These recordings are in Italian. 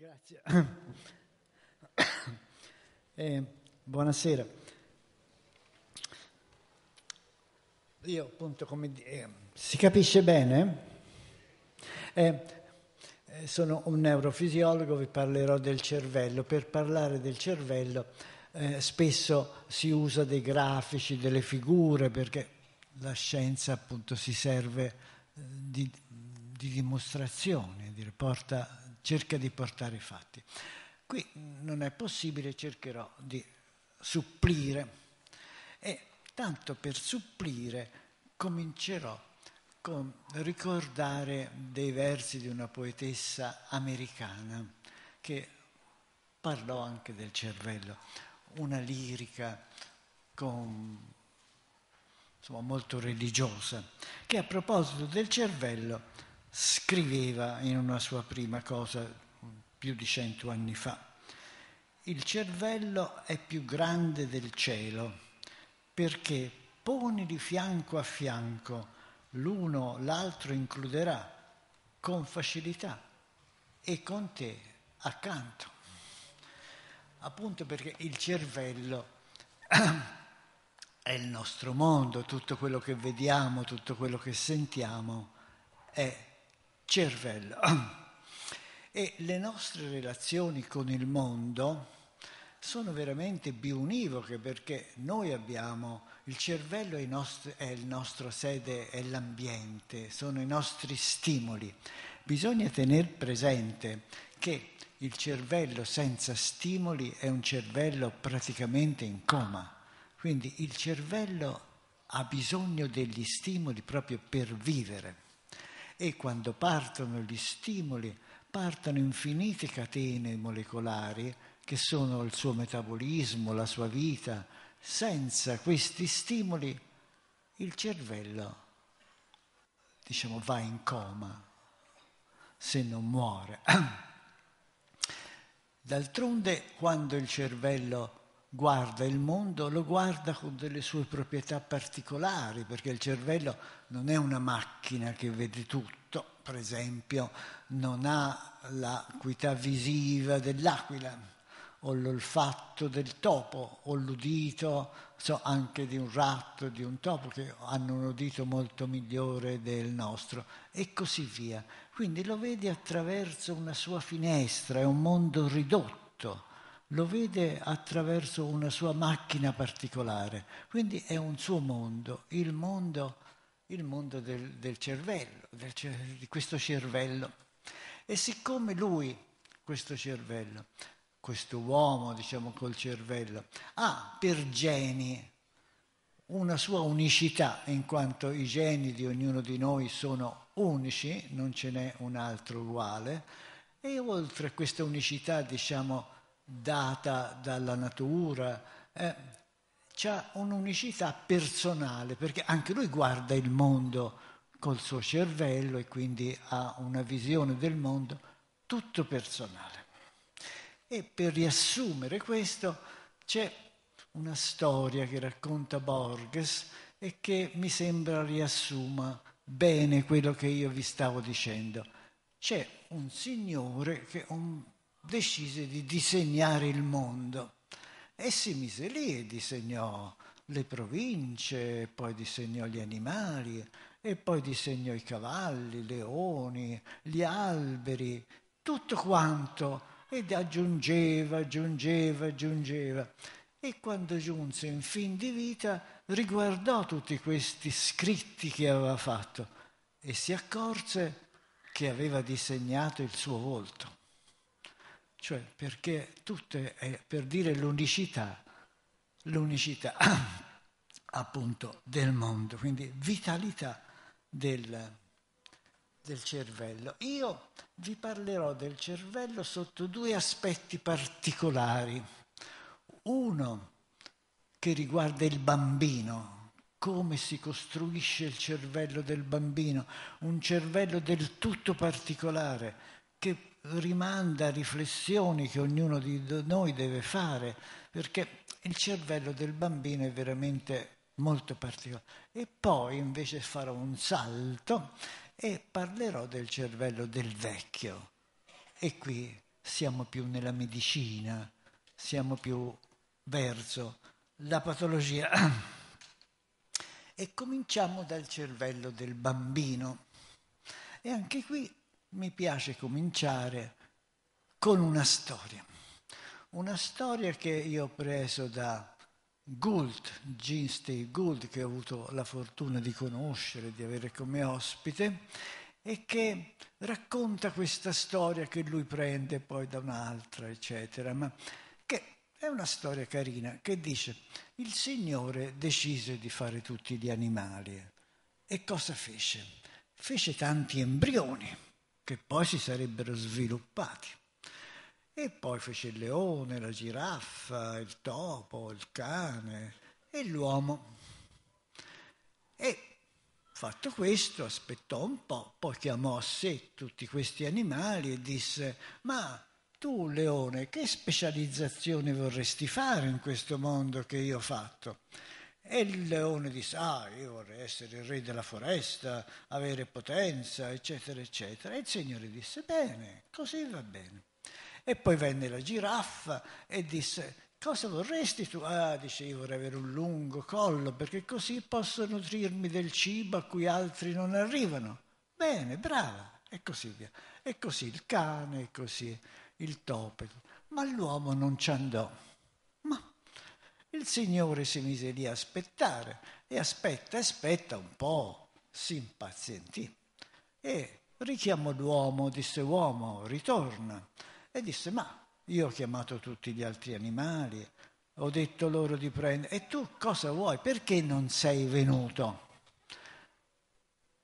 Grazie. Eh, buonasera. Io appunto, come eh, si capisce bene, eh, eh, sono un neurofisiologo, vi parlerò del cervello. Per parlare del cervello eh, spesso si usa dei grafici, delle figure, perché la scienza appunto si serve eh, di, di dimostrazione, porta cerca di portare i fatti. Qui non è possibile, cercherò di supplire. E tanto per supplire comincerò con ricordare dei versi di una poetessa americana che parlò anche del cervello, una lirica con, insomma, molto religiosa, che a proposito del cervello scriveva in una sua prima cosa più di cento anni fa. Il cervello è più grande del cielo perché poni di fianco a fianco l'uno l'altro includerà con facilità e con te accanto. Appunto perché il cervello è il nostro mondo, tutto quello che vediamo, tutto quello che sentiamo è cervello. E le nostre relazioni con il mondo sono veramente bionivoche perché noi abbiamo il cervello è, nostri, è il nostro sede, è l'ambiente, sono i nostri stimoli. Bisogna tenere presente che il cervello senza stimoli è un cervello praticamente in coma. Quindi il cervello ha bisogno degli stimoli proprio per vivere e quando partono gli stimoli partono infinite catene molecolari che sono il suo metabolismo, la sua vita. Senza questi stimoli il cervello diciamo, va in coma se non muore. D'altronde, quando il cervello guarda il mondo, lo guarda con delle sue proprietà particolari, perché il cervello non è una macchina che vede tutto, per esempio non ha l'acuità visiva dell'aquila o l'olfatto del topo o l'udito so, anche di un ratto, di un topo che hanno un udito molto migliore del nostro e così via. Quindi lo vedi attraverso una sua finestra, è un mondo ridotto lo vede attraverso una sua macchina particolare, quindi è un suo mondo, il mondo, il mondo del, del, cervello, del, di questo cervello. E siccome lui, questo cervello, questo uomo, diciamo col cervello, ha per geni una sua unicità, in quanto i geni di ognuno di noi sono unici, non ce n'è un altro uguale, e oltre a questa unicità, diciamo, data dalla natura, eh, ha un'unicità personale, perché anche lui guarda il mondo col suo cervello e quindi ha una visione del mondo tutto personale. E per riassumere questo c'è una storia che racconta Borges e che mi sembra riassuma bene quello che io vi stavo dicendo. C'è un signore che un decise di disegnare il mondo e si mise lì e disegnò le province, poi disegnò gli animali e poi disegnò i cavalli, i leoni, gli alberi, tutto quanto ed aggiungeva, aggiungeva, aggiungeva. E quando giunse in fin di vita riguardò tutti questi scritti che aveva fatto e si accorse che aveva disegnato il suo volto. Cioè, perché tutte, è per dire l'unicità, l'unicità appunto del mondo, quindi vitalità del, del cervello. Io vi parlerò del cervello sotto due aspetti particolari. Uno che riguarda il bambino, come si costruisce il cervello del bambino, un cervello del tutto particolare che rimanda riflessioni che ognuno di noi deve fare, perché il cervello del bambino è veramente molto particolare. E poi invece farò un salto e parlerò del cervello del vecchio. E qui siamo più nella medicina, siamo più verso la patologia. E cominciamo dal cervello del bambino. E anche qui mi piace cominciare con una storia. Una storia che io ho preso da Gould, Gene Stay Gould, che ho avuto la fortuna di conoscere, di avere come ospite, e che racconta questa storia che lui prende poi da un'altra, eccetera, ma che è una storia carina, che dice il Signore decise di fare tutti gli animali e cosa fece? Fece tanti embrioni che poi si sarebbero sviluppati. E poi fece il leone, la giraffa, il topo, il cane e l'uomo. E fatto questo aspettò un po', poi chiamò a sé tutti questi animali e disse, ma tu leone, che specializzazione vorresti fare in questo mondo che io ho fatto? E il leone disse, ah, io vorrei essere il re della foresta, avere potenza, eccetera, eccetera. E il Signore disse, bene, così va bene. E poi venne la giraffa e disse, cosa vorresti tu? Ah, dice, io vorrei avere un lungo collo, perché così posso nutrirmi del cibo a cui altri non arrivano. Bene, brava, e così via. E così il cane, e così il topo. Ma l'uomo non ci andò. Il Signore si mise lì a aspettare e aspetta, aspetta un po', si impazientì e richiamò l'uomo, disse uomo, ritorna. E disse, ma io ho chiamato tutti gli altri animali, ho detto loro di prendere, e tu cosa vuoi? Perché non sei venuto?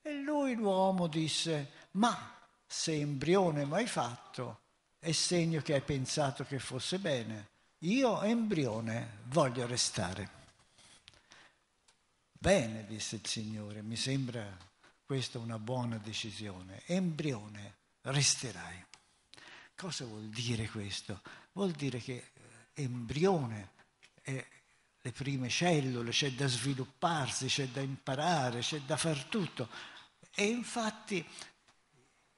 E lui, l'uomo, disse, ma se embrione m'hai fatto, è segno che hai pensato che fosse bene io embrione voglio restare. Bene, disse il Signore, mi sembra questa una buona decisione. Embrione, resterai. Cosa vuol dire questo? Vuol dire che eh, embrione è le prime cellule, c'è da svilupparsi, c'è da imparare, c'è da far tutto. E infatti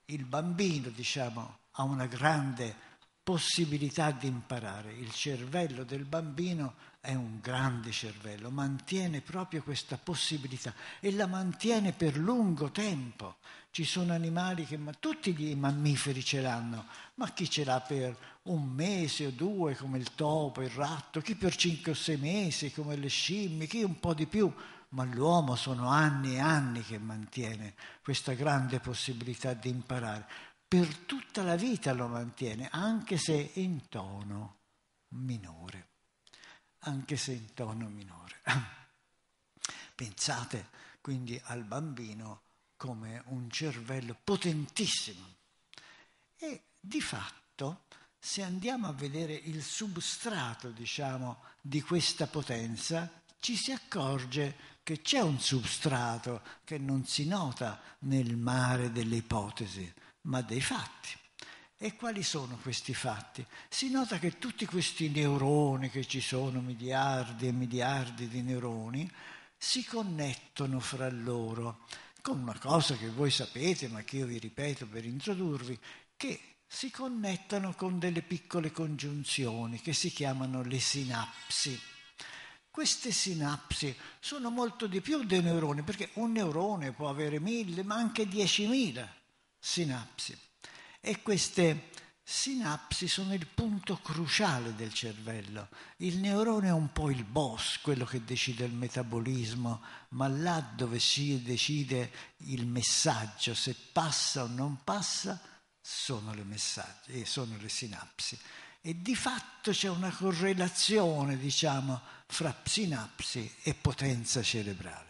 il bambino, diciamo, ha una grande possibilità di imparare. Il cervello del bambino è un grande cervello, mantiene proprio questa possibilità e la mantiene per lungo tempo. Ci sono animali che, ma tutti i mammiferi ce l'hanno, ma chi ce l'ha per un mese o due come il topo, il ratto, chi per cinque o sei mesi come le scimmie, chi un po' di più, ma l'uomo sono anni e anni che mantiene questa grande possibilità di imparare per tutta la vita lo mantiene, anche se in tono minore, anche se in tono minore. Pensate quindi al bambino come un cervello potentissimo. E di fatto, se andiamo a vedere il substrato, diciamo, di questa potenza, ci si accorge che c'è un substrato che non si nota nel mare delle ipotesi, ma dei fatti. E quali sono questi fatti? Si nota che tutti questi neuroni che ci sono, miliardi e miliardi di neuroni, si connettono fra loro con una cosa che voi sapete, ma che io vi ripeto per introdurvi, che si connettono con delle piccole congiunzioni che si chiamano le sinapsi. Queste sinapsi sono molto di più dei neuroni, perché un neurone può avere mille, ma anche diecimila sinapsi. E queste sinapsi sono il punto cruciale del cervello. Il neurone è un po' il boss, quello che decide il metabolismo, ma là dove si decide il messaggio, se passa o non passa, sono le, messaggi, eh, sono le sinapsi. E di fatto c'è una correlazione, diciamo, fra sinapsi e potenza cerebrale.